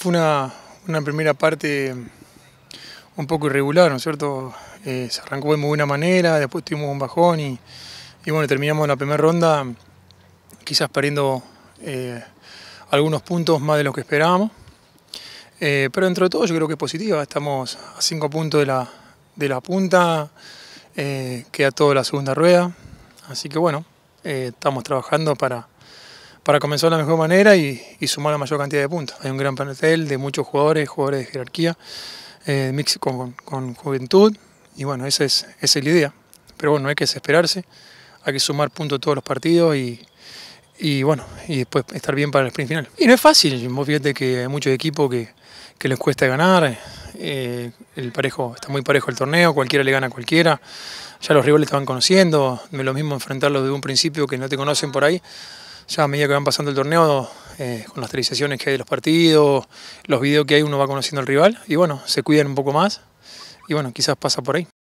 Fue una, primera parte un poco irregular, ¿no es cierto? Eh, se arrancó de muy buena manera, después tuvimos un bajón y, bueno, terminamos la primera ronda quizás perdiendo eh, algunos puntos más de lo que esperábamos. Eh, pero dentro de todo yo creo que es positiva, estamos a 5 puntos de la, de la punta, queda toda la segunda rueda, así que bueno, estamos trabajando para para comenzar de la mejor manera y, sumar la mayor cantidad de puntos. Hay un gran panel de muchos jugadores, jugadores de jerarquía, eh, mix con, con, juventud, y bueno, esa es, esa la idea. Pero bueno, hay que desesperarse, hay que sumar puntos todos los partidos y, y bueno, y después estar bien para el sprint final. Y no es fácil, vos fíjate que hay muchos equipos que, que les cuesta ganar, eh, el parejo, está muy parejo el torneo, cualquiera le gana a cualquiera, ya los rivales te van conociendo, no lo mismo enfrentarlos desde un principio que no te conocen por ahí, ya a medida que van pasando el torneo, eh, con las televisaciones que hay de los partidos, los videos que hay, uno va conociendo al rival y bueno, se cuidan un poco más y bueno, quizás pasa por ahí.